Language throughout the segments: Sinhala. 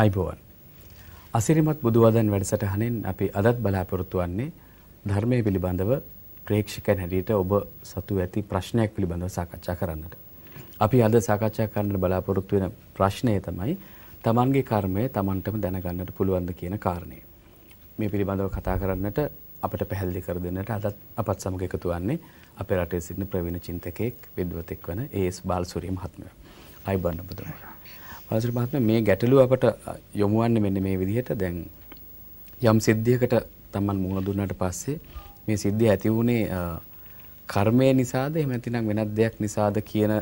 අයිබෝවන් අසිරිමත් බුදුවදන් වැඩසටහනෙන් අපි අදත් බලාපොරොත්තු වන්නේ ධර්මය පිළිබඳව ප්‍රේක්ෂකයන් හැටියට ඔබ සතු ඇති ප්‍රශ්නයක් පිළිබඳව සාකච්ඡා කරන්නට. අපි අද සාකච්ඡා කරන්න බලාපොරොත්තු වෙන ප්‍රශ්නය තමයි තමන්ගේ කර්මය තමන්ටම දැනගන්නට පුළුවන්ද කියන කාරණය. මේ පිළිබඳව කතා කරන්නට අපට පැහැදිලි කර දෙන්නට අදත් අපත් සමග එකතු වන්නේ අපේ රටේ සිටින ප්‍රවීණ චින්තකයෙක් විද්වතෙක් වන ඒ.එස්. බාලසූරිය මහත්මයා. අයිබෝවන් ඔබතුමා. ආසිර මහත්මයා මේ ගැටලුව අපට යොමු වන්නේ මෙන්න මේ විදිහට දැන් යම් සිද්ධියකට Taman මුහුණ දුන්නාට පස්සේ මේ සිද්ධිය ඇති වුණේ කර්මය නිසාද එහෙම නැතිනම් වෙනත් දෙයක් නිසාද කියන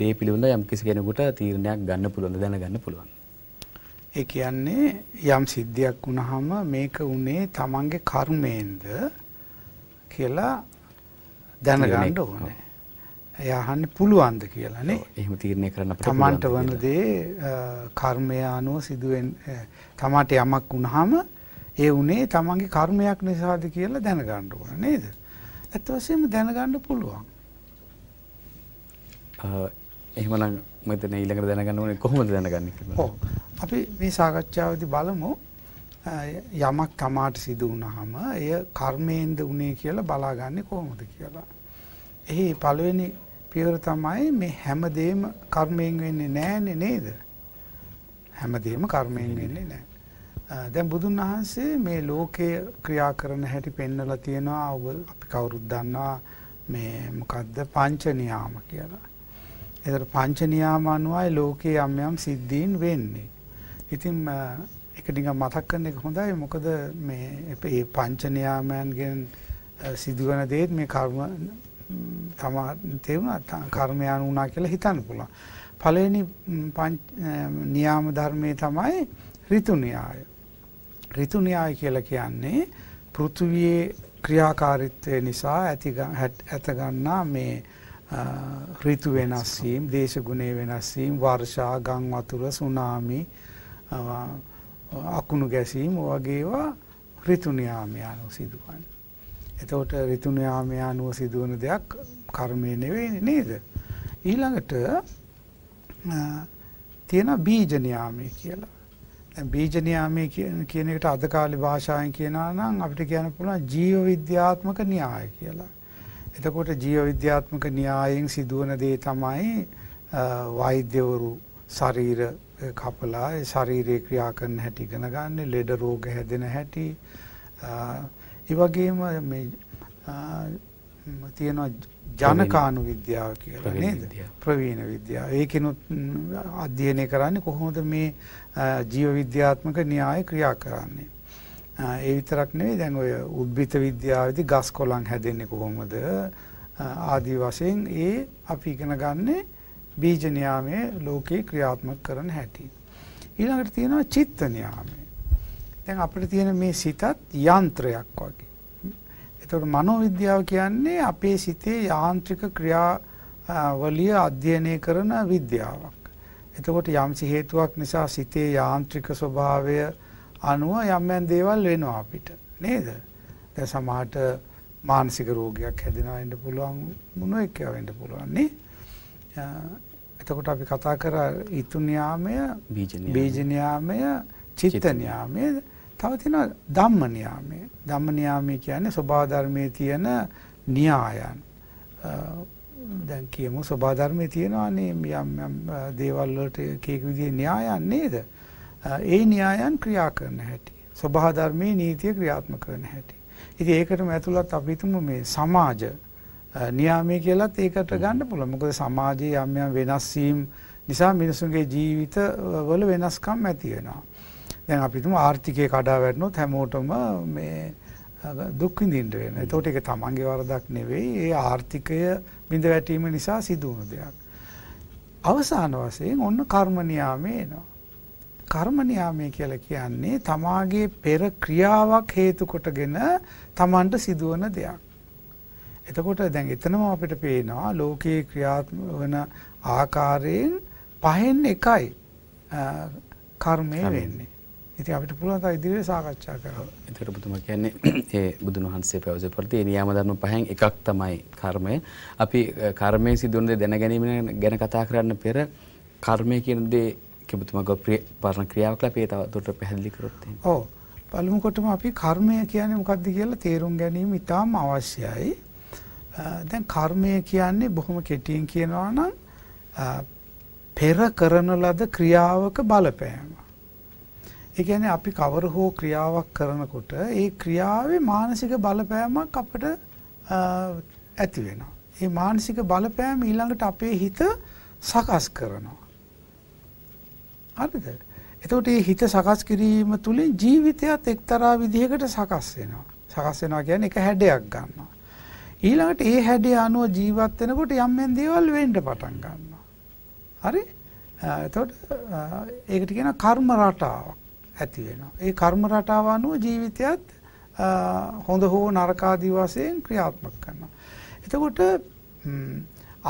දේ පිළිබඳ යම් කිසි කෙනෙකුට තීරණයක් ගන්න පුළුවන් දැනගන්න පුළුවන්. ඒ කියන්නේ යම් සිද්ධියක් වුණාම මේක උනේ Tamanගේ කර්මයෙන්ද කියලා දැනගන්න ඕනේ. එයා අහන්නේ පුළුවන්ද කියලා නේ. එහෙම තීරණය කරන්න අපිට තමන්ට වන දේ කර්මය අනුව සිදුවෙන් තමාට යමක් වුණාම ඒ උනේ තමන්ගේ කර්මයක් නිසාද කියලා දැනගන්න ඕන නේද? ඇත්ත වශයෙන්ම දැනගන්න පුළුවන්. එහෙමනම් මෙතන ඊළඟට දැනගන්න ඕනේ කොහොමද දැනගන්නේ කියලා. ඔව්. අපි මේ සාකච්ඡාවේදී බලමු යමක් තමාට සිදු වුණාම එය කර්මයෙන්ද උනේ කියලා බලාගන්නේ කොහොමද කියලා. එහි පළවෙනි පියවර තමයි මේ හැමදේම කර්මයෙන් වෙන්නේ නැන්නේ නේද? හැමදේම කර්මයෙන් වෙන්නේ නැහැ. දැන් බුදුන් වහන්සේ මේ ලෝකය ක්‍රියා කරන හැටි පෙන්වලා තියෙනවා. ඔබ අපි කවුරුත් දන්නවා මේ මොකද්ද පංච නියාම කියලා. ඒතර පංච නියාම අනුවයි ලෝකයේ යම් යම් සිද්ධීන් වෙන්නේ. ඉතින් ඒක නිකන් මතක් කරන එක හොඳයි. මොකද මේ මේ පංච නියාමයන්ගෙන් සිදුවන දේත් මේ කර්ම තමා තේරුණා කර්මයන් වුණා කියලා හිතන්න පුළුවන්. පළවෙනි නියාම ධර්මයේ තමයි ඍතු න්‍යාය. ඍතු න්‍යාය කියලා කියන්නේ පෘථුවියේ ක්‍රියාකාරීත්වය නිසා ඇති ඇත ගන්නා මේ ඍතු වෙනස් වීම, දේශගුණේ වෙනස් වීම, වර්ෂා, ගම් වතුර, සුනාමි, අකුණු ගැසීම වගේ ඒවා ඍතු න්‍යාමයන් සිදුවන්නේ. එතකොට ඍතුන යාමයේ අනුව සිදුවන දෙයක් කර්මය නෙවෙයි නේද? ඊළඟට තියෙන බීජ න්යාමයේ කියලා. දැන් බීජ න්යාමයේ කියන එකට අද කාලේ භාෂාවෙන් කියනවා නම් අපිට කියන්න පුළුවන් ජීව විද්‍යාත්මක න්‍යාය කියලා. එතකොට ජීව විද්‍යාත්මක න්‍යායෙන් සිදුවන දේ තමයි වෛද්‍යවරු ශරීර කපලා ශරීරේ ක්‍රියා කරන හැටි ඉගෙන ගන්න, ලෙඩ රෝග හැදෙන හැටි ඒ වගේම මේ තියෙනවා ජනකානු විද්‍යාව කියලා නේද ප්‍රවීණ විද්‍යාව. ඒකිනුත් අධ්‍යයනය කරන්නේ කොහොමද මේ ජීව විද්‍යාත්මක න්‍යාය ක්‍රියා කරන්නේ. ඒ විතරක් නෙවෙයි දැන් ඔය උද්භිත විද්‍යාවේදී ගස් කොළන් හැදෙන්නේ කොහොමද ආදී වශයෙන් ඒ අපි ඉගෙන ගන්නේ බීජ න්‍යාමයේ ලෝකේ ක්‍රියාත්මක කරන හැටි. ඊළඟට තියෙනවා චිත්ත න්‍යාමය. දැන් අපිට තියෙන මේ සිතත් යන්ත්‍රයක් වගේ. එතකොට මනෝවිද්‍යාව කියන්නේ අපේ සිතේ යාන්ත්‍රික ක්‍රියා වලිය අධ්‍යයනය කරන විද්‍යාවක්. එතකොට යම්සි හේතුවක් නිසා සිතේ යාන්ත්‍රික ස්වභාවය අනුව යම් යම් දේවල් වෙනවා අපිට. නේද? දැන් සමහරට මානසික රෝගයක් හැදෙනවා වෙන්න පුළුවන් මොන එකක් වෙන්න පුළුවන් නේ? එතකොට අපි කතා කර ඊතු න්යාමය, බීජ න්යාමය, චිත්ත න්යාමය තව තියෙනවා ධම්ම නියාමය. ධම්ම නියාමය කියන්නේ සබා ධර්මයේ තියෙන න්‍යායන්. දැන් කියමු සබා ධර්මයේ තියෙනවානේ යම් යම් දේවල් වලට කීක විදිහේ න්‍යායන් නේද? ඒ න්‍යායන් ක්‍රියා කරන හැටි. සබා ධර්මයේ නීතිය ක්‍රියාත්මක කරන හැටි. ඉතින් ඒකටම ඇතුළත් අපි හිතමු මේ සමාජ න්‍යාමය කියලත් ඒකට ගන්න පුළුවන්. මොකද සමාජයේ යම් යම් වෙනස් වීම නිසා මිනිසුන්ගේ ජීවිත වල වෙනස්කම් ඇති වෙනවා. දැන් අපි තුම ආර්ථිකය කඩා වැටුනොත් හැමෝටම මේ දුක් විඳින්න වෙනවා. එතකොට ඒක තමන්ගේ වරදක් නෙවෙයි. ඒ ආර්ථිකය බිඳ වැටීම නිසා සිදු වුණු දෙයක්. අවසාන වශයෙන් ඔන්න කර්ම නියාමයේ එනවා. කර්ම නියාමයේ කියලා කියන්නේ තමාගේ පෙර ක්‍රියාවක් හේතු කොටගෙන තමන්ට සිදුවන දෙයක්. එතකොට දැන් එතනම අපිට පේනවා ලෝකයේ ක්‍රියාත්මක වන ආකාරයෙන් පහෙන් එකයි කර්මය වෙන්නේ. ඉතින් අපිට පුළුවන් තව ඉදිරියේ සාකච්ඡා කරන්න. එතකොට පුතුමා කියන්නේ ඒ බුදුන් වහන්සේ පැවසු ප්‍රති නියම ධර්ම පහෙන් එකක් තමයි කර්මය. අපි කර්මයේ සිදුවන දේ දැන ගැනීම ගැන කතා කරන්න පෙර කර්මය කියන දේ කිබුතුමාගේ ප්‍රිය පරණ ක්‍රියාවක් ලපේ තව දුරට පැහැදිලි කරොත් එහෙනම්. ඔව්. පළමු කොටම අපි කර්මය කියන්නේ මොකක්ද කියලා තේරුම් ගැනීම ඉතාම අවශ්‍යයි. දැන් කර්මය කියන්නේ බොහොම කෙටියෙන් කියනවා නම් පෙර කරන ලද ක්‍රියාවක බලපෑම. ඒ කියන්නේ අපි කවර හෝ ක්‍රියාවක් කරනකොට ඒ ක්‍රියාවේ මානසික බලපෑමක් අපිට ඇති වෙනවා. ඒ මානසික බලපෑම ඊළඟට අපේ හිත සකස් කරනවා. හරිද? එතකොට මේ හිත සකස් කිරීම තුළින් ජීවිතයත් එක්තරා විදිහකට සකස් වෙනවා. සකස් වෙනවා කියන්නේ එක හැඩයක් ගන්නවා. ඊළඟට ඒ හැඩය අනුව ජීවත් වෙනකොට යම් යම් දේවල් වෙන්න පටන් ගන්නවා. හරි? එතකොට ඒකට කියන කර්ම රටාවක්. ඇති වෙනවා. ඒ කර්ම රටාව අනුව ජීවිතයත් හොඳ හෝ නරක ආදී වශයෙන් ක්‍රියාත්මක කරනවා. එතකොට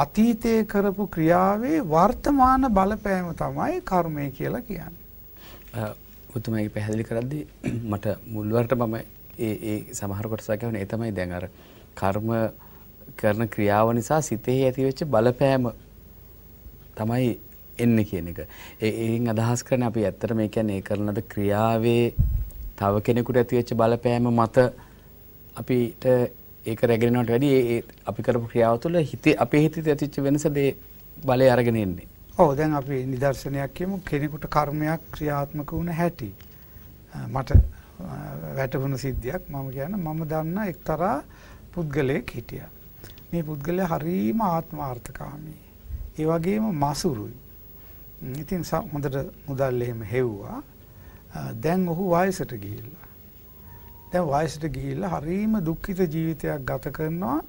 අතීතයේ කරපු ක්‍රියාවේ වර්තමාන බලපෑම තමයි කර්මය කියලා කියන්නේ. ඔබතුමාගේ පැහැදිලි කරද්දී මට මුල්වරට මම ඒ ඒ සමහර කොටස කියන්නේ ඒ තමයි දැන් අර කර්ම කරන ක්‍රියාව නිසා සිතේ ඇතිවෙච්ච බලපෑම තමයි එන්න කියන එක. ඒෙන් අදහස් කරන අපි ඇත්තට මේ කියන්නේ ඒ කරන ලද ක්‍රියාවේ තව කෙනෙකුට ඇතිවෙච්ච බලපෑම මත අපිට ඒක රැගෙනවට වැඩි ඒ අපි කරපු ක්‍රියාව තුළ හිතේ අපේ හිතේ ඇතිවෙච්ච වෙනස දේ බලය අරගෙන එන්නේ. ඔව් දැන් අපි නිදර්ශනයක් කියමු කෙනෙකුට කර්මයක් ක්‍රියාත්මක වුණ හැටි. මට වැටහුණු සිද්ධියක් මම කියන මම දන්න එක්තරා පුද්ගලයෙක් හිටියා. මේ පුද්ගලයා හරීම ආත්මාර්ථකාමී. ඒ වගේම මසුරුයි. ඉතින් හොඳට මුදල් එහෙම හෙව්වා. දැන් ඔහු වයසට ගිහිල්ලා. දැන් වයසට ගිහිල්ලා හරීම දුක්ඛිත ජීවිතයක් ගත කරනවා.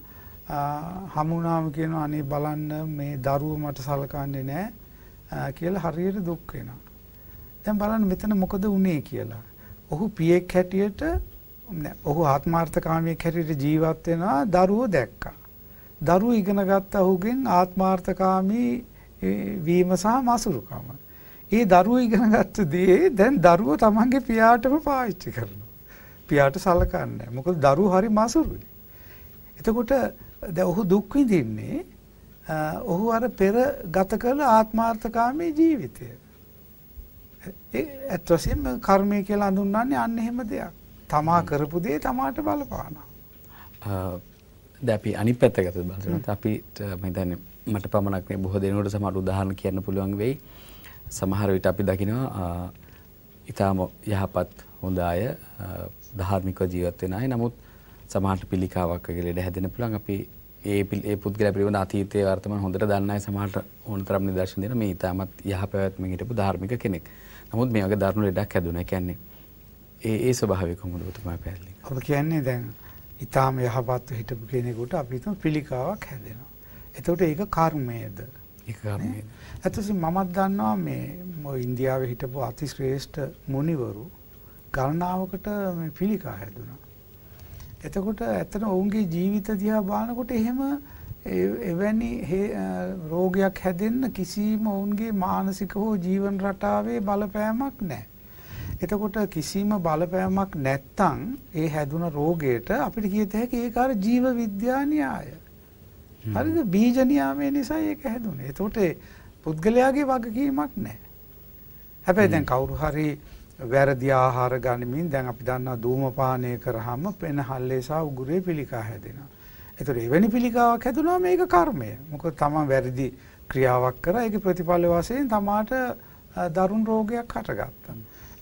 හමුනාම කියනවා අනේ බලන්න මේ දරුව මට සලකන්නේ නැහැ කියලා හරියට දුක් වෙනවා. දැන් බලන්න මෙතන මොකද වුනේ කියලා. ඔහු පියෙක් හැටියට ඔහු ආත්මාර්ථකාමියෙක් හැටියට ජීවත් වෙනවා දරුවෝ දැක්කා. දරුවෝ ඉගෙන ගත්ත ඔහුගෙන් ආත්මාර්ථකාමී වීම සහ මසුරුකම. ඒ දරුවෝ ඉගෙන ගත්ත දේ දැන් දරුවෝ තමන්ගේ පියාටම පාවිච්චි කරනවා. පියාට සලකන්නේ. මොකද දරුවෝ හරි මසුරුයි. එතකොට දැන් ඔහු දුක් විඳින්නේ ඔහු අර පෙර ගත කළ ආත්මාර්ථකාමී ජීවිතය. ඒ ඇත්ත වශයෙන්ම කර්මය කියලා හඳුන්වන්නේ අන්න එහෙම දෙයක්. තමා කරපු දේ තමාට බලපානවා. දැන් අපි අනිත් පැත්තකට බලනවා. අපි මම මට පමණක් මේ බොහෝ දෙනෙකුට සමහර උදාහරණ කියන්න පුළුවන් වෙයි. සමහර විට අපි දකිනවා ඊටාම යහපත් හොඳ අය ධාර්මිකව ජීවත් වෙන අය. නමුත් සමහරට පිළිකාවක් වගේ ලෙඩ හැදෙන්න පුළුවන්. අපි ඒ ඒ පුද්ගලයා පිළිබඳ අතීතයේ වර්තමාන හොඳට දන්න අය සමහරට ඕනතරම් නිදර්ශන දෙන මේ ඊටමත් යහපැවැත්මෙන් හිටපු ධාර්මික කෙනෙක්. නමුත් මේ වගේ දරුණු ලෙඩක් හැදුණා. කියන්නේ ඒ ඒ ස්වභාවය කොහොමද ඔබතුමා පැහැදිලි? ඔබ කියන්නේ දැන් ඊටාම යහපත් හිටපු කෙනෙකුට අපි හිතමු පිළිකාවක් හැදෙනවා. එතකොට ඒක කර්මයේද? ඒක කර්මයේ. ඇත්තටම මමත් දන්නවා මේ ඉන්දියාවේ හිටපු අතිශ්‍රේෂ්ඨ මුනිවරු ගණනාවකට මේ පිළිකා හැදුනා. එතකොට ඇත්තට ඔවුන්ගේ ජීවිත දිහා බලනකොට එහෙම එවැනි රෝගයක් හැදෙන්න කිසිම ඔවුන්ගේ මානසික හෝ ජීවන රටාවේ බලපෑමක් නැහැ. එතකොට කිසිම බලපෑමක් නැත්තම් ඒ හැදුන රෝගයට අපිට කියත හැකි ඒක අර ජීව විද්‍යා න්‍යාය. හරිද බීජ නියාමයේ නිසා ඒක හැදුනේ. එතකොට පුද්ගලයාගේ වගකීමක් නැහැ. හැබැයි දැන් කවුරු හරි වැරදි ආහාර ගනිමින් දැන් අපි දන්නවා ධූමපානය කරාම පෙනහල්ලේ සහ උගුරේ පිළිකා හැදෙනවා. ඒතර එවැනි පිළිකාවක් හැදුනා මේක කර්මය. මොකද තමන් වැරදි ක්‍රියාවක් කරා ඒකේ ප්‍රතිඵල වශයෙන් තමාට දරුණු රෝගයක් හටගත්තා.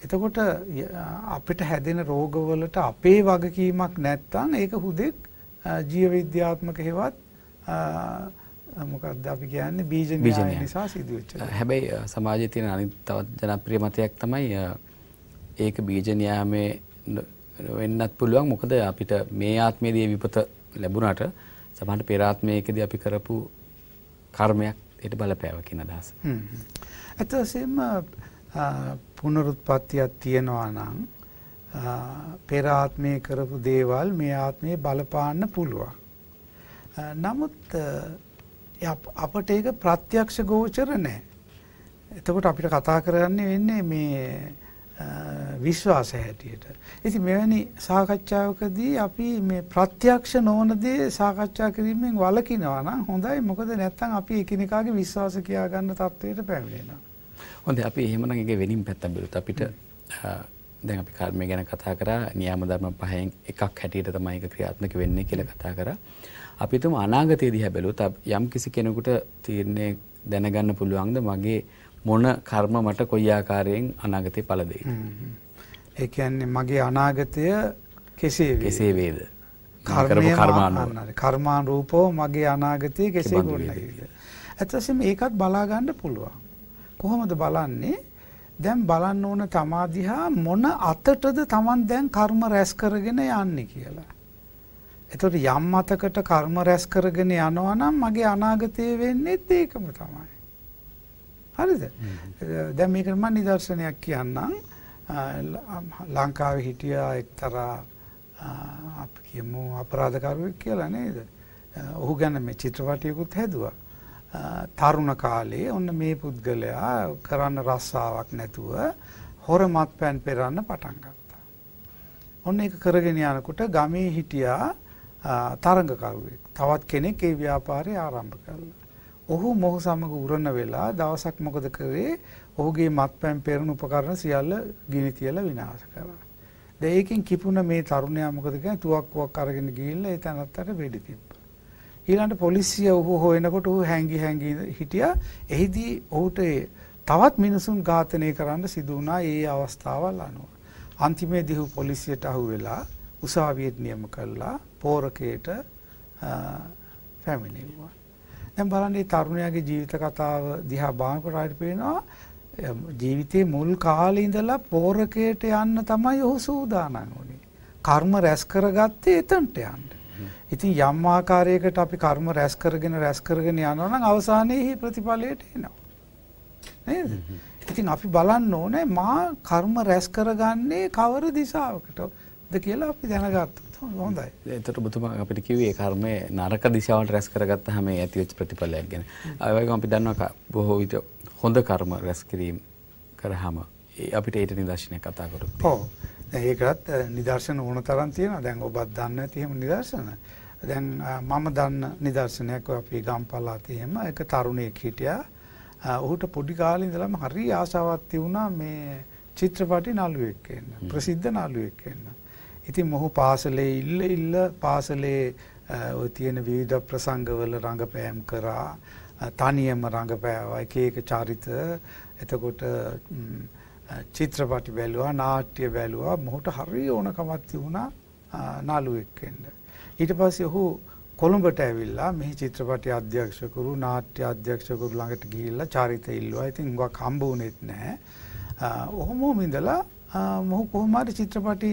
එතකොට අපිට හැදෙන රෝගවලට අපේ වගකීමක් නැත්නම් ඒක හුදෙක් ජීව විද්‍යාත්මක හේවත් මොකක්ද අපි කියන්නේ බීජ න්‍යාය නිසා සිදු වෙච්ච දේ. හැබැයි සමාජයේ තියෙන අනිත් තවත් ජනප්‍රිය මතයක් තමයි ඒක බීජ න්‍යායමේ වෙන්නත් පුළුවන්. මොකද අපිට මේ ආත්මයේදී විපත ලැබුණාට සමහර පෙර ආත්මයකදී අපි කරපු කර්මයක් ඒට බලපෑව කියන අදහස. ඇත්ත වශයෙන්ම පුනරුත්පත්තියක් තියෙනවා නම් පෙර ආත්මයේ කරපු දේවල් මේ ආත්මයේ බලපාන්න පුළුවන්. නමුත් අපට ඒක ප්‍රත්‍යක්ෂ ගෝචර නැහැ. එතකොට අපිට කතා කරන්නේ වෙන්නේ මේ විශ්වාස හැටියට. ඉතින් මෙවැනි සාකච්ඡාවකදී අපි මේ ප්‍රත්‍යක්ෂ නොවන දේ සාකච්ඡා කිරීමෙන් වළකිනවා නම් හොඳයි. මොකද නැත්නම් අපි එකිනෙකාගේ විශ්වාස කියා ගන්න තත්වයට පැමිණෙනවා. හොඳයි අපි එහෙමනම් ඒකේ වෙනින් පැත්තක් බලුත් අපිට දැන් අපි කර්මය ගැන කතා කරා. න්‍යාම ධර්ම පහෙන් එකක් හැටියට තමයි ඒක ක්‍රියාත්මක වෙන්නේ කියලා කතා කරා. අපිතුම අනාගතයේදී හැබැලුත් යම් කිසි කෙනෙකුට තීරණය දැනගන්න පුළුවන්ද මගේ මොන කර්ම මට කොයි ආකාරයෙන් අනාගතේ පළ දෙයි. ඒ කියන්නේ මගේ අනාගතය කෙසේ වේද? කෙසේ වේද? කර්මාන රූපෝ මගේ අනාගතය කෙසේ ගොඩනැගේද? ඇත්තටම ඒකත් බලා ගන්න පුළුවන්. කොහොමද බලන්නේ? දැන් බලන්න ඕන තමා දිහා මොන අතටද Taman දැන් කර්ම රැස් කරගෙන යන්නේ කියලා. එතකොට යම් මතකට කර්ම රැස් කරගෙන යනවා නම් මගේ අනාගතයේ වෙන්නේත් ඒකම තමයි. හරිද? දැන් මේකට මම නිදර්ශනයක් කියන්නම්. ලංකාවේ හිටියා එක්තරා අපි කියමු අපරාධකරුවෙක් කියලා නේද? ඔහු ගැන මේ චිත්‍රපටයකුත් හැදුවා. තරුණ කාලේ ඔන්න මේ පුද්ගලයා කරන්න රස්සාවක් නැතුව හොර මත්පැන් පෙරන්න පටන් ගත්තා. ඔන්න ඒක කරගෙන යනකොට ගමේ හිටියා තරඟකරුවෙක්. තවත් කෙනෙක් ඒ ව්‍යාපාරය ආරම්භ කළා. ඔහු මොහු සමග උරන වෙලා දවසක් මොකද කරේ? ඔහුගේ මත්පැන් පෙරණ උපකරණ සියල්ල ගිනි තියලා විනාශ කළා. දැන් ඒකෙන් කිපුණ මේ තරුණයා මොකද කරන්නේ? තුවක්කුවක් අරගෙන ගිහිල්ලා ඒ තනත්තට වෙඩි තිබ්බා. ඊළඟට පොලිසිය ඔහු හොයනකොට ඔහු හැංගි හැංගි හිටියා. එහිදී ඔහුට තවත් මිනිසුන් ඝාතනය කරන්න සිදු වුණා ඒ අවස්ථාවල් අනුව. අන්තිමේදී ඔහු පොලිසියට අහුවෙලා උසාවියට නියම කළා. පෝරකයට පැමිණෙව්වා. දැන් බලන්න මේ තරුණයාගේ ජීවිත කතාව දිහා බලනකොට හරියට පේනවා ජීවිතේ මුල් කාලේ ඉඳලා පෝරකයට යන්න තමයි ඔහු සූදානම් වුනේ. කර්ම රැස් කරගත්තේ එතනට යන්න. ඉතින් යම් ආකාරයකට අපි කර්ම රැස් කරගෙන රැස් කරගෙන යනවා නම් අවසානයේ ප්‍රතිඵලයට එනවා. නේද? ඉතින් අපි බලන්න ඕනේ මා කර්ම රැස් කරගන්නේ කවර දිශාවකටද කියලා අපි දැනගත්තා. හොඳයි. එතකොට ඔබතුමා අපිට කිව්වේ කර්මය නරක දිශාවට රැස් කරගත්තාම මේ ඇතිවෙච්ච ප්‍රතිඵලයක් ගැන. ඒ වගේම අපි දන්නවා බොහෝ විට හොඳ කර්ම රැස් කිරීම කරාම අපිට ඒට නිදර්ශනයක් කතා කරොත්. ඔව්. ඒකත් නිදර්ශන ඕන තරම් තියෙනවා. දැන් ඔබත් දන්න ඇති එහෙම නිදර්ශන. දැන් මම දන්න නිදර්ශනයක් අපි ගම්පලාතේ එහෙම එක තරුණයෙක් හිටියා. ඔහුට පොඩි කාලේ ඉඳලම හරි ආසාවක් තිබුණා මේ චිත්‍රපටි නළුවෙක් වෙන්න. ප්‍රසිද්ධ නළුවෙක් වෙන්න. ඉතින් මොහු පාසලේ ඉල්ල ඉල්ල පාසලේ ඔය තියෙන විවිධ ප්‍රසංගවල රඟපෑම් කරා තනියම රඟපෑවා එක එක චරිත එතකොට චිත්‍රපටි බැලුවා නාට්‍ය බැලුවා මොහුට හරි ඕනකමක් තිබුණා නාලුවෙක් වෙන්න. ඊට පස්සේ ඔහු කොළඹට ඇවිල්ලා මෙහි චිත්‍රපටි අධ්‍යක්ෂකවරු නාට්‍ය අධ්‍යක්ෂකවරු ළඟට ගිහිල්ලා චරිත ඉල්ලුවා. ඉතින් හුඟක් හම්බ වුණෙත් නැහැ. ඔහොම ඉඳලා මොහු කොහොම හරි චිත්‍රපටි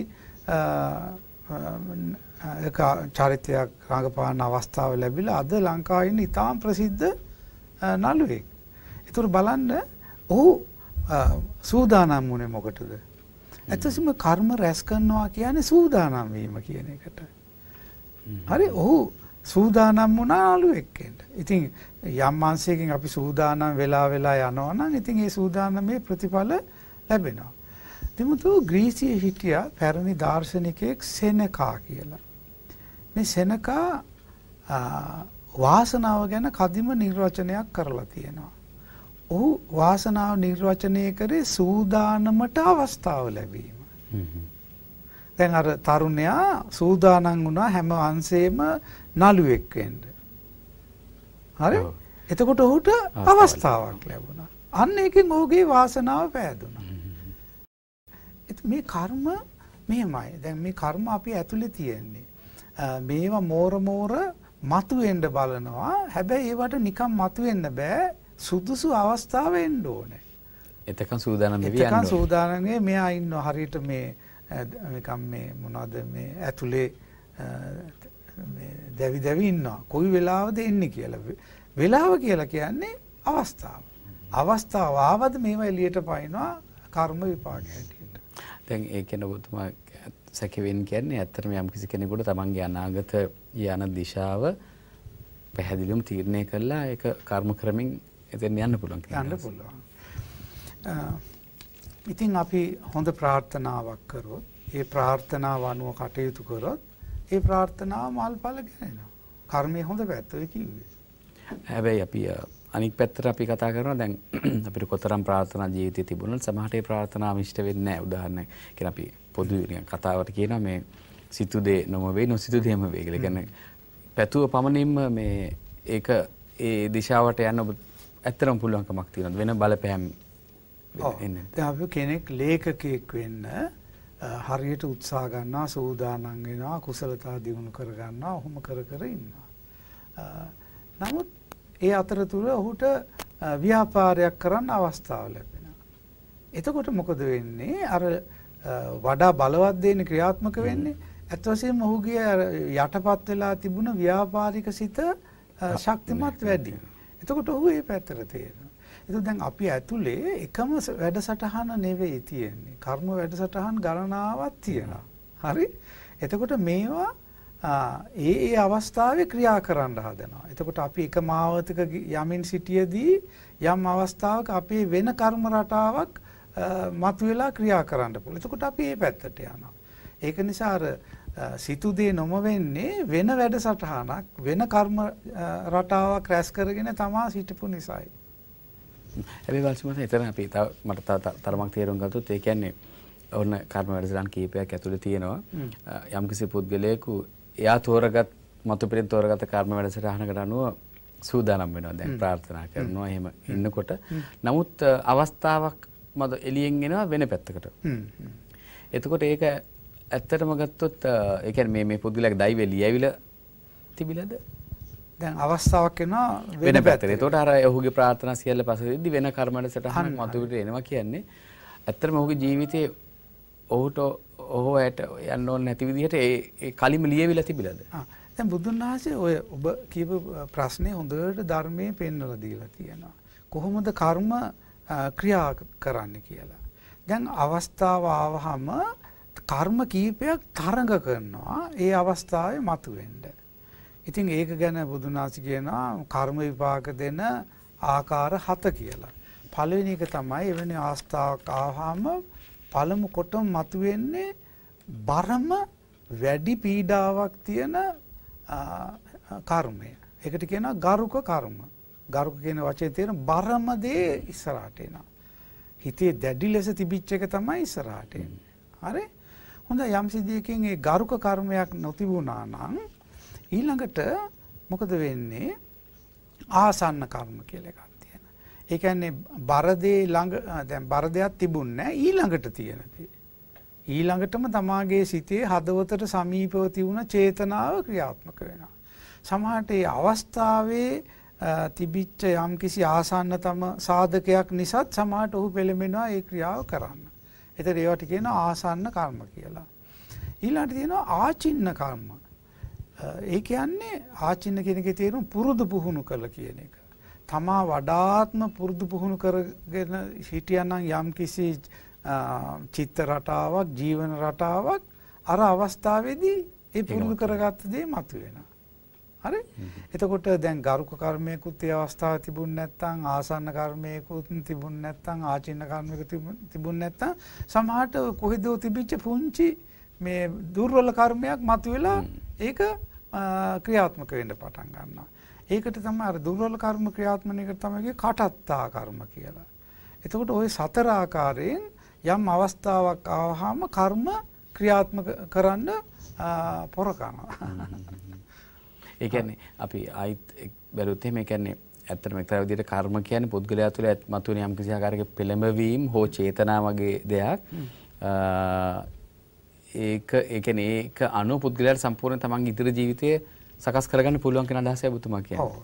චරිතයක් රඟපාන අවස්ථාව ලැබිලා අද ලංකාවේ ඉන්න ඉතාම ප්‍රසිද්ධ නළුවෙක්. ඒතර බලන්න ඔහු සූදානම් වුණේ මොකටද? ඇත්තටම කර්ම රැස් කරනවා කියන්නේ සූදානම් වීම කියන එකට. හරි ඔහු සූදානම් වුණා නළුවෙක් වෙන්න. ඉතින් යම් මාංශයකින් අපි සූදානම් වෙලා වෙලා යනවා නම් ඉතින් ඒ සූදානමේ ප්‍රතිඵල ලැබෙනවා. දෙමුතු ග්‍රීසියේ හිටියා පැරණි දාර්ශනිකයෙක් සෙනකා කියලා. මේ සෙනකා වාසනාව ගැන කදිම නිර්වචනයක් කරලා තියෙනවා. ඔහු වාසනාව නිර්වචනය කරේ සූදානමට අවස්ථාව ලැබීම. දැන් අර තරුණයා සූදානම් වුණා හැම අංශේම නළුවෙක් වෙන්න. හරි? එතකොට ඔහුට අවස්ථාවක් ලැබුණා. අන්න එකෙන් ඔහුගේ වාසනාව පෑදුණා. මේ කර්ම මෙහෙමයි. දැන් මේ කර්ම අපි ඇතුලේ තියෙන්නේ. මේවා මෝර මෝර මතුවෙන්න බලනවා. හැබැයි ඒවට නිකන් මතුවෙන්න බෑ. සුදුසු අවස්ථාව එන්න ඕනේ. එතකන් සූදානම් වෙවි යන්න. එතකන් සූදානම් මෙයා ඉන්න හරියට මේ නිකන් මේ මොනවද මේ ඇතුලේ දැවි දැවි ඉන්නවා. කොයි වෙලාවද එන්නේ කියලා. වෙලාව කියලා කියන්නේ අවස්ථාව. අවස්ථාව ආවද මේවා එළියට පයින්නවා කර්ම විපාක හැටියට. දැන් ඒ කියන ඔබතුමා සැකවෙන් කියන්නේ ඇත්තටම යම්කිසි කෙනෙකුට තමන්ගේ අනාගත යන දිශාව පැහැදිලිවම තීරණය කරලා ඒක කර්ම ක්‍රමෙන් එතෙන් යන්න පුළුවන් කියලා. යන්න පුළුවන්. ඉතින් අපි හොඳ ප්‍රාර්ථනාවක් කරොත් ඒ ප්‍රාර්ථනාව අනුව කටයුතු කරොත් ඒ ප්‍රාර්ථනාව මල්පල ගෙනෙනවා. කර්මයේ හොඳ පැත්ත ඔය කිව්වේ. හැබැයි අපි අනික් පැත්තට අපි කතා කරනවා දැන් අපිට කොතරම් ප්‍රාර්ථනා ජීවිතයේ තිබුණත් සමහර ඒ ප්‍රාර්ථනා මිෂ්ට වෙන්නේ නැහැ. උදාහරණයක් කියන අපි පොදු කතාවට කියනවා මේ සිතු දේ නොම වේ නොසිතු දෙම වේ කියලා. කියන්නේ පැතුව පමණින්ම මේ ඒක ඒ දිශාවට යන්න ඔබ ඇත්තටම පුළුවන්කමක් තියෙනවා. වෙන බලපෑම් එන්නේ. දැන් කෙනෙක් ලේඛකයෙක් වෙන්න හරියට උත්සාහ ගන්නවා, සූදානම් වෙනවා, කුසලතා දියුණු කර ගන්නවා, ඔහොම කර කර ඉන්නවා. නමුත් ඒ අතරතුර ඔහුට ව්‍යාපාරයක් කරන්න අවස්ථාව ලැබෙනවා. එතකොට මොකද වෙන්නේ? අර වඩා බලවත් දෙයින් ක්‍රියාත්මක වෙන්නේ ඇත්ත වශයෙන්ම ඔහුගේ යටපත් වෙලා තිබුණ ව්‍යාපාරික සිත ශක්තිමත් වැඩි. එතකොට ඔහු ඒ පැත්තට තේරෙනවා. එතකොට දැන් අපි ඇතුලේ එකම වැඩසටහන නෙවෙයි තියෙන්නේ. කර්ම වැඩසටහන් ගණනාවක් තියෙනවා. හරි? එතකොට මේවා ඒ ඒ අවස්ථාවේ ක්‍රියා කරන්න හදනවා. එතකොට අපි එක මාවතක යමින් සිටියේදී යම් අවස්ථාවක අපේ වෙන කර්ම රටාවක් මතුවලා ක්‍රියා කරන්න පුළුවන්. එතකොට අපි ඒ පැත්තට යනවා. ඒක නිසා අර සිතුදේ නොම වෙන්නේ වෙන වැඩසටහනක් වෙන කර්ම රටාවක් රැස් කරගෙන තමා සිටපු නිසායි. හැබැයි වල්සිමස එතන අපි තව මට තරමක් තේරුම් ගත්තොත් ඒ කියන්නේ ඔන්න කර්ම වැඩසටහන් කීපයක් ඇතුලේ තියෙනවා. යම්කිසි පුද්ගලයෙකු එයා තෝරගත් මතු පිරිත් තෝරගත කර්ම වැඩසටහනකට අනුව සූදානම් වෙනවා දැන් ප්‍රාර්ථනා කරනවා එහෙම ඉන්නකොට නමුත් අවස්ථාවක් මද එළියෙන් එනවා වෙන පැත්තකට එතකොට ඒක ඇත්තටම ගත්තොත් ඒ කියන්නේ මේ මේ පුද්ගලයාගේ දෛවය ලියවිල තිබිලාද දැන් අවස්ථාවක් එනවා වෙන පැත්තට. එතකොට අර ඔහුගේ ප්‍රාර්ථනා සියල්ල පසුවෙද්දි වෙන කර්මවලට සටහන් මතුවට එනවා කියන්නේ ඇත්තටම ඔහුගේ ජීවිතයේ ඔහුට ඔහෝ ඇයට යන්න ඕන නැති විදිහට ඒ කලින්ම ලියවිලා තිබිලාද? දැන් බුදුන් වහන්සේ ඔය ඔබ කියපු ප්‍රශ්නේ හොඳට ධර්මයේ පෙන්වලා දීලා තියෙනවා. කොහොමද කර්ම ක්‍රියා කරන්න කියලා. දැන් අවස්ථාව ආවහම කර්ම කීපයක් තරඟ කරනවා ඒ අවස්ථාවේ මතුවෙන්න. ඉතින් ඒක ගැන බුදුන් වහන්සේ කියනවා කර්ම විපාක දෙන ආකාර හත කියලා. පළවෙනි එක තමයි එවැනි අවස්ථාවක් ආවහම පළමු කොටම මතුවෙන්නේ බරම වැඩි පීඩාවක් තියෙන කර්මය. ඒකට කියනවා ගරුක කර්ම. ගරුක කියන වචනේ තියෙන බරම දේ ඉස්සරහට එනවා. හිතේ දැඩි ලෙස තිබිච්ච එක තමයි ඉස්සරහට එන්නේ. හරි? හොඳයි යම් සිද්ධියකින් ඒ ගරුක කර්මයක් නොතිබුණා නම් ඊළඟට මොකද වෙන්නේ? ආසන්න කර්ම කියලා එකක් ඒ කියන්නේ බරදේ ළඟ දැන් බරදයක් තිබුණේ නැහැ ඊළඟට තියෙන දේ. ඊළඟටම තමාගේ සිතේ හදවතට සමීපව තිබුණ චේතනාව ක්‍රියාත්මක වෙනවා. සමහරට ඒ අවස්ථාවේ තිබිච්ච යම්කිසි ආසන්නතම සාධකයක් නිසාත් සමහරට ඔහු පෙළඹෙනවා ඒ ක්‍රියාව කරන්න. එතකොට ඒවට කියනවා ආසන්න කර්ම කියලා. ඊළඟට තියෙනවා ආචින්න කර්ම. ඒ කියන්නේ ආචින්න කියන එකේ තේරුම පුරුදු පුහුණු කළ කියන එක. තමා වඩාත්ම පුරුදු පුහුණු කරගෙන හිටියනම් යම් කිසි චිත්ත රටාවක් ජීවන රටාවක් අර අවස්ථාවේදී ඒ පුරුදු කරගත්ත දේ මතුවෙනවා. හරි? එතකොට දැන් ගරුක කර්මයකුත් ඒ අවස්ථාව තිබුණ නැත්නම් ආසන්න කර්මයකුත් තිබුණ නැත්නම් ආචින්න කර්මයක තිබුණ නැත්නම් සමහරට කොහෙදෝ තිබිච්ච පුංචි මේ දුර්වල කර්මයක් මතුවෙලා ඒක ක්‍රියාත්මක වෙන්න පටන් ගන්නවා. ඒකට තමයි අර දුර්වල කර්ම ක්‍රියාත්මණයකට තමයි කටත්තා කර්ම කියලා. එතකොට ওই සතර ආකාරයෙන් යම් අවස්ථාවක් ආවහම කර්ම ක්‍රියාත්මක කරන්න පොරකනවා. ඒ කියන්නේ අපි ආයිත් බැලුවොත් එහෙම ඒ කියන්නේ ඇත්තටම එක්තරා විදිහට කර්ම කියන්නේ පුද්ගලයා තුළ මතුවෙන යම් කිසි ආකාරයක පෙළඹවීම හෝ චේතනා වගේ දෙයක්. ඒක ඒ කියන්නේ ඒක අනුව පුද්ගලයාට සම්පූර්ණ තමන්ගේ ඉදිරි ජීවිතයේ සකස් කරගන්න පුළුවන් කියන අදහසයි ඔබතුමා කියන්නේ. ඔව්.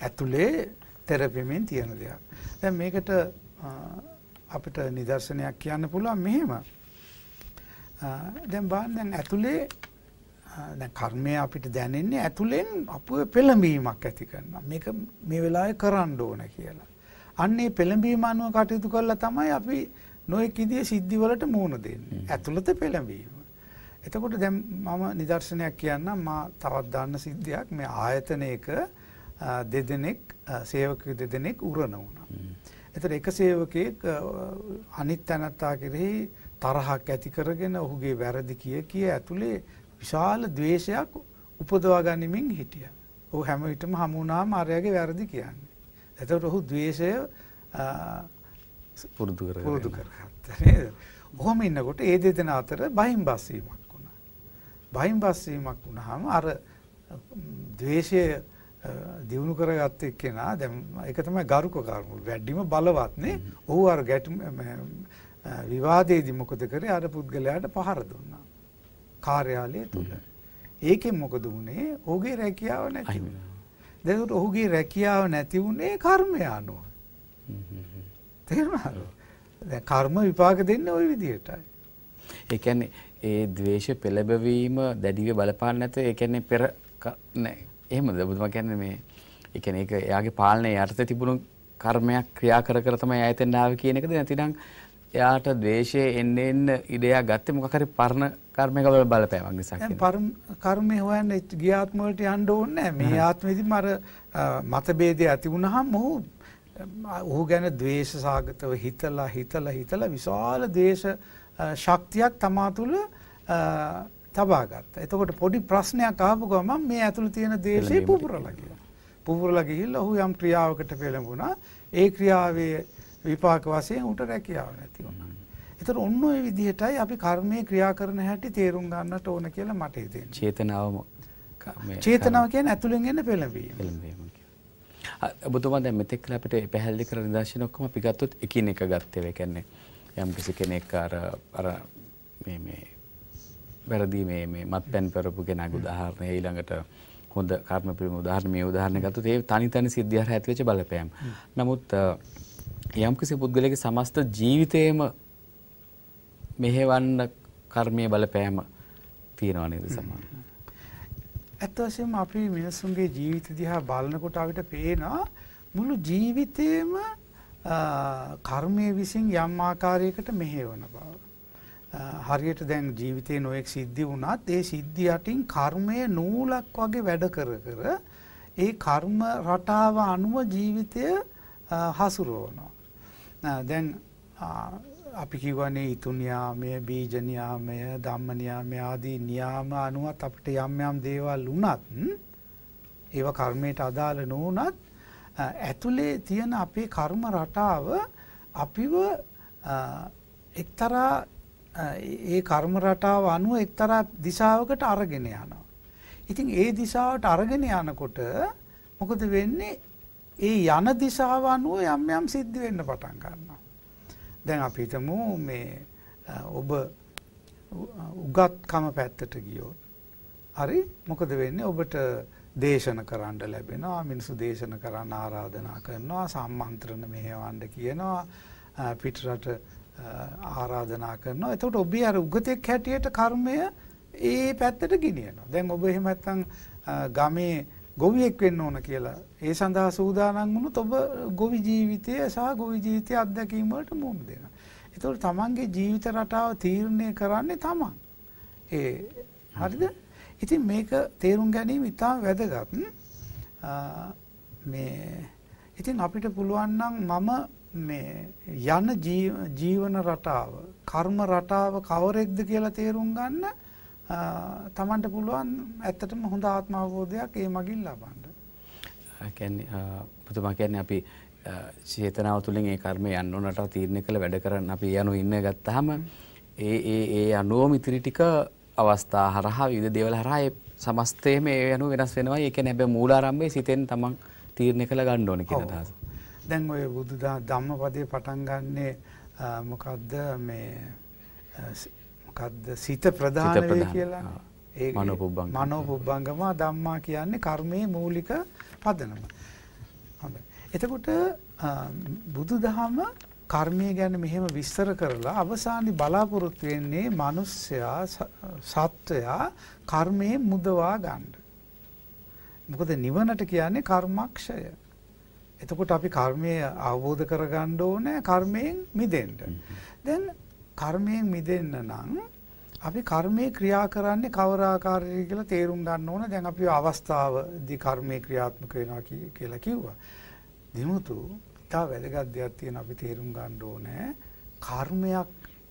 ඇතුලේ තෙරපිමින් තියෙන දෙයක්. දැන් මේකට අපිට නිදර්ශනයක් කියන්න පුළුවන් මෙහෙම. දැන් බලන්න දැන් ඇතුලේ දැන් කර්මය අපිට දැනෙන්නේ ඇතුලෙන් අපුව පෙළඹීමක් ඇති කරනවා. මේක මේ වෙලාවේ කරන්න ඕන කියලා. අන්න ඒ පෙළඹීම අනුව කටයුතු කළා තමයි අපි නොයෙක් ඉදියේ සිද්ධි වලට මුහුණ දෙන්නේ. ඇතුළත පෙළඹීම. එතකොට දැන් මම නිදර්ශනයක් කියන්නම් මා තවත් දන්න සිද්ධියක් මේ ආයතනයක දෙදෙනෙක් සේවකයෝ දෙදෙනෙක් උරණ වුණා. එතකොට එක සේවකයෙක් අනිත් තැනත්තා කෙරෙහි තරහක් ඇති කරගෙන ඔහුගේ වැරදි කිය කිය ඇතුලේ විශාල ද්වේෂයක් උපදවා ගනිමින් හිටියා. ඔහු හැම විටම හමු වුණාම අරයාගේ වැරදි කියන්නේ. එතකොට ඔහු ද්වේෂය පුරුදු කරගත්තා. පුරුදු කරගත්තා නේද? ඔහොම ඉන්නකොට ඒ දෙදෙනා අතර බහිම්බස් වීමක් බයින් බස්වීමක් වුණාම අර ද්වේෂය දියුණු කරගත්ත එක්කෙනා දැන් ඒක තමයි ගරුක කර්ම වැඩිම බලවත්නේ ඔහු අර ගැටුම විවාදයේදී මොකද කරේ අර පුද්ගලයාට පහර දුන්නා කාර්යාලය තුල ඒකෙන් මොකද වුනේ ඔහුගේ රැකියාව නැති වුණා දැන් ඔහුගේ රැකියාව නැති වුනේ කර්මය අනුව තේරුණාද දැන් කර්ම විපාක දෙන්නේ ওই විදිහටයි ඒ කියන්නේ ඒ ද්වේෂ පෙළඹවීම දැඩිව බලපාන්නේ නැත. ඒ කියන්නේ පෙර එහෙමද ඔබතුමා කියන්නේ මේ ඒ කියන්නේ ඒක එයාගේ පාලනයේ යටතේ තිබුණු කර්මයක් ක්‍රියා කර කර තමයි එයා එතෙන් ආවේ කියන එකද නැතිනම් එයාට ද්වේෂයේ එන්න එන්න ඉඩයක් ගත්තේ මොකක් හරි පරණ කර්මයක වල බලපෑමක් නිසා කියන්නේ. පරණ කර්මය හොයන්නේ ගියාත්ම වලට යන්න ඕනේ නැහැ. මේ ආත්මෙදිම අර මතභේදය ඇති වුණාම ඔහු ඔහු ගැන ද්වේෂ සාගතව හිතලා හිතලා හිතලා විශාල දේශ ශක්තියක් තමා තුළ තබාගත්ත. එතකොට පොඩි ප්‍රශ්නයක් ආපු ගමන් මේ ඇතුළේ තියෙන දේශේ පුපුරලා ගියා. පුපුරලා ගිහිල්ලා ඔහු යම් ක්‍රියාවකට පෙළඹුණා. ඒ ක්‍රියාවේ විපාක වශයෙන් උට රැකියාව නැති වුණා. ඒතර ඔන්න ඔය විදිහටයි අපි කර්මයේ ක්‍රියා කරන හැටි තේරුම් ගන්නට ඕන කියලා මට හිතෙනවා. චේතනාවම චේතනාව කියන්නේ ඇතුළෙන් එන පෙළඹීම. පෙළඹීම. ඔබතුමා දැන් මෙතෙක් අපිට පැහැදිලි කරන දර්ශන ඔක්කොම අපි ගත්තොත් එකින් එක ගත්තේ. ඒ කියන්නේ යම් කිසි කෙනෙක් අර අර මේ මේ වැරදි මේ මේ මත්පැන් පෙරපු කෙනෙකු උදාහරණය ඊළඟට හොඳ කර්ම පිළිම උදාහරණ මේ උදාහරණ ගත්තොත් ඒ තනි තනි සිද්ධියර ඇතිවෙච්ච බලපෑම්. නමුත් යම් කිසි පුද්ගලයෙකුගේ සමස්ත ජීවිතේම මෙහෙවන්න කර්මයේ බලපෑම තියෙනවා නේද සමහර. ඇත්ත වශයෙන්ම අපි මිනිසුන්ගේ ජීවිත දිහා බලනකොට අපිට පේනවා මුළු ජීවිතේම කර්මය විසින් යම් ආකාරයකට මෙහෙවන බව. හරියට දැන් ජීවිතයේ නොයෙක් සිද්ධි වුණත් ඒ සිද්ධි යටින් කර්මය නූලක් වගේ වැඩ කර කර ඒ කර්ම රටාව අනුව ජීවිතය හසුරුවනවා. දැන් අපි කිවනේ ඉතු න්‍යාමය බීජ න්‍යාමය ධම්ම න්‍යාමය ආදී න්‍යාම අනුවත් අපිට යම් යම් දේවල් වුණත් ඒව කර්මයට අදාළ නොවුණත් ඇතුලේ තියෙන අපේ කර්ම රටාව අපිව එක්තරා ඒ කර්ම රටාව අනුව එක්තරා දිශාවකට අරගෙන යනවා. ඉතින් ඒ දිශාවට අරගෙන යනකොට මොකද වෙන්නේ? ඒ යන දිශාව අනුව යම් යම් සිද්ධ වෙන්න පටන් ගන්නවා. දැන් අපි හිතමු මේ ඔබ උගත්කම පැත්තට ගියොත් හරි මොකද වෙන්නේ? ඔබට දේශන කරන්න ලැබෙනවා මිනිස්සු දේශන කරන්න ආරාධනා කරනවා සම්මන්ත්‍රණ මෙහෙවන්න කියනවා පිටරට ආරාධනා කරනවා එතකොට ඔබේ අර උගතෙක් හැටියට කර්මය ඒ පැත්තට ගෙනියනවා දැන් ඔබ එහෙම නැත්නම් ගමේ ගොවියෙක් වෙන්න ඕන කියලා ඒ සඳහා සූදානම් වුණොත් ඔබ ගොවි ජීවිතය සහ ගොවි ජීවිතය අත්දැකීම් වලට මුහුණ දෙනවා. ඒතකොට තමන්ගේ ජීවිත රටාව තීරණය කරන්නේ තමන්. ඒ හරිද? ඉතින් මේක තේරුම් ගැනීම ඉතාම වැදගත්. මේ ඉතින් අපිට පුළුවන් නම් මම මේ යන ජීවන රටාව, කර්ම රටාව කවරෙක්ද කියලා තේරුම් ගන්න තමන්ට පුළුවන් ඇත්තටම හොඳ ආත්ම අවබෝධයක් ඒ මගින් ලබන්න. ඒ කියන්නේ පුතුමා කියන්නේ අපි චේතනාව තුළින් ඒ කර්මය යන්න ඕනට තීරණය කළ වැඩ කරන්න අපි යනු ඉන්න ගත්තාම ඒ ඒ ඒ අනුවම ඉතිරි ටික අවස්ථා හරහා විවිධ දේවල් හරහා ඒ සමස්තයම ඒ යනු වෙනස් වෙනවා. ඒ කියන්නේ හැබැයි මූලාරම්භයේ සිතෙන් තමන් තීරණය කළ ගන්න ඕනේ කියන අදහස. දැන් ඔය බුදු ධම්මපදයේ පටන් ගන්නේ මොකද්ද මේ මොකද්ද සිත ප්‍රධාන වේ කියලා. ඒ මනෝපුබ්බංගම මනෝපුබ්බංගම ධම්මා කියන්නේ කර්මයේ මූලික පදනම. හොඳයි. එතකොට බුදු දහම කර්මය ගැන මෙහෙම විස්තර කරලා අවසානයේ බලාපොරොත්තු වෙන්නේ මිනිස්සයා සත්වයා කර්මයේ මුදවා ගන්න. මොකද නිවනට කියන්නේ කර්මක්ෂය. එතකොට අපි කර්මය අවබෝධ කරගන්න ඕනේ කර්මයෙන් මිදෙන්න. දැන් කර්මයෙන් මිදෙන්න නම් අපි කර්මයේ ක්‍රියා කරන්නේ කවර ආකාරයකින්ද කියලා තේරුම් ගන්න ඕන. දැන් අපි අවස්ථාවදී කර්මයේ ක්‍රියාත්මක වෙනවා කියලා කිව්වා. දිනුතු ඉතා වැදගත් දෙයක් තියෙන අපි තේරුම් ගන්න ඕනේ කර්මයක්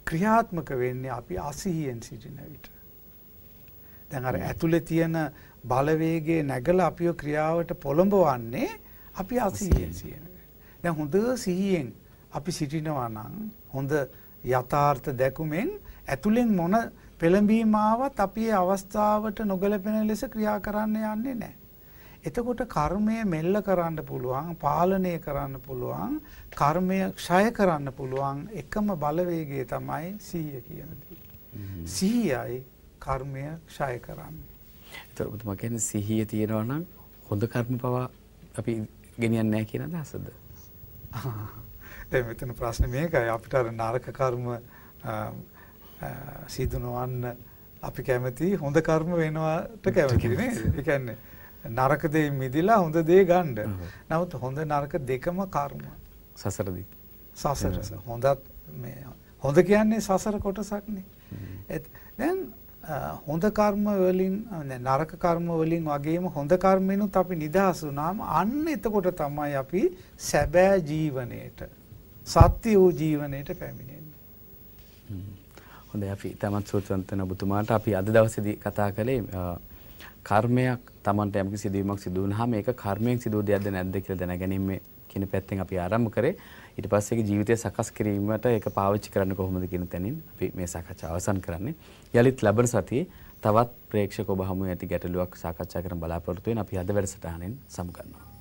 ක්‍රියාත්මක වෙන්නේ අපි අසිහියෙන් සිටින විට. දැන් අර ඇතුලේ තියෙන බලවේගයේ නැගලා අපිව ක්‍රියාවට පොළඹවන්නේ අපි අසිහියෙන් සිටින. දැන් හොඳ සිහියෙන් අපි සිටිනවා නම් හොඳ යථාර්ථ දැකුමෙන් ඇතුලෙන් මොන පෙළඹීම ආවත් අපි අවස්ථාවට නොගැලපෙන ලෙස ක්‍රියා කරන්න යන්නේ නැහැ. එතකොට කර්මය මෙල්ල කරන්න පුළුවන්, පාලනය කරන්න පුළුවන්, කර්මය ක්ෂය කරන්න පුළුවන් එකම බලවේගය තමයි සිහිය කියන දේ. සිහියයි කර්මය ක්ෂය කරන්නේ. එතකොට ඔබතුමා කියන්නේ සිහිය තියෙනවා නම් හොඳ කර්ම පවා අපි ගෙනියන්නේ නැහැ කියන අදහසද? දැන් මෙතන ප්‍රශ්නේ මේකයි අපිට අර නරක කර්ම සිදු නොවන්න අපි කැමති හොඳ කර්ම වෙනවාට කැමති නේද? ඒ කියන්නේ නරක දේ මිදිලා හොඳ දේ ගන්න. නමුත් හොඳ නරක දෙකම කර්ම. සසරදී. සසර. හොඳත් මේ හොඳ කියන්නේ සසර කොටසක්නේ. දැන් හොඳ කර්ම වලින් නරක කර්ම වලින් වගේම හොඳ කර්මෙනුත් අපි නිදහස් වුණාම අන්න එතකොට තමයි අපි සැබෑ ජීවණයට සත්‍ය වූ ජීවණයට පැමිණෙන්නේ. හොඳයි අපි තමත් සූත්‍රන්තන ඔබතුමාට අපි අද දවසේදී කතා කළේ කර්මයක් Tamanට යම්කිසි සිදුවීමක් සිදු වුනහම ඒක කර්මයෙන් සිදු දෙයක්ද නැද්ද කියලා දැනගැනීම කියන පැත්තෙන් අපි ආරම්භ කරේ. ඊට පස්සේ ඒක ජීවිතය සකස් කිරීමට ඒක පාවිච්චි කරන්න කොහොමද කියන තැනින් අපි මේ සාකච්ඡාව අවසන් කරන්නේ. යලිත් ලබන සතියේ තවත් ප්‍රේක්ෂක ඔබ හමු ඇති ගැටලුවක් සාකච්ඡා කරන්න බලාපොරොත්තු වෙන අපි අද වැඩසටහනෙන් සමුගන්නවා.